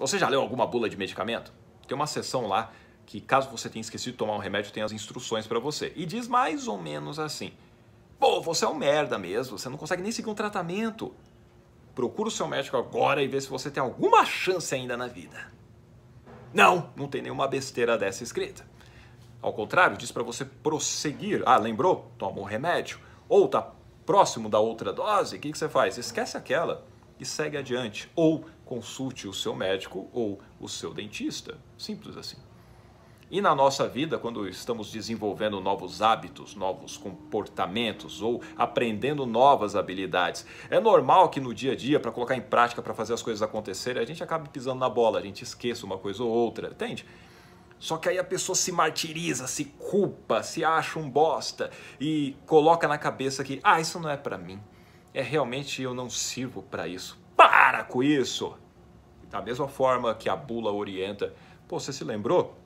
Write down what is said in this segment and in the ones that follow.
Você já leu alguma bula de medicamento? Tem uma seção lá que, caso você tenha esquecido de tomar um remédio, tem as instruções para você. E diz mais ou menos assim: Pô, você é um merda mesmo, você não consegue nem seguir um tratamento. Procura o seu médico agora e vê se você tem alguma chance ainda na vida. Não, não tem nenhuma besteira dessa escrita. Ao contrário, diz para você prosseguir. Ah, lembrou? Toma um remédio. Ou tá próximo da outra dose, o que, que você faz? Esquece aquela e segue adiante. Ou consulte o seu médico ou o seu dentista. Simples assim. E na nossa vida, quando estamos desenvolvendo novos hábitos, novos comportamentos ou aprendendo novas habilidades, é normal que no dia a dia, para colocar em prática, para fazer as coisas acontecerem, a gente acabe pisando na bola, a gente esqueça uma coisa ou outra, entende? Só que aí a pessoa se martiriza, se culpa, se acha um bosta e coloca na cabeça que, ah, isso não é para mim. É realmente eu não sirvo para isso para com isso. Da mesma forma que a bula orienta, pô, você se lembrou?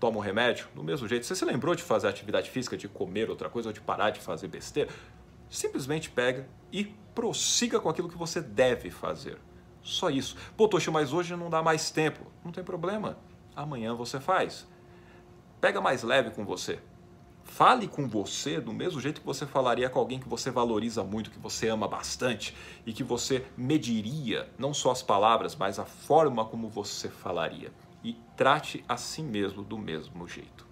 Toma um remédio. Do mesmo jeito, você se lembrou de fazer atividade física, de comer outra coisa ou de parar de fazer besteira? Simplesmente pega e prossiga com aquilo que você deve fazer. Só isso. Pô, Toshi, mas hoje não dá mais tempo. Não tem problema. Amanhã você faz. Pega mais leve com você. Fale com você do mesmo jeito que você falaria com alguém que você valoriza muito, que você ama bastante e que você mediria não só as palavras, mas a forma como você falaria. E trate a si mesmo do mesmo jeito.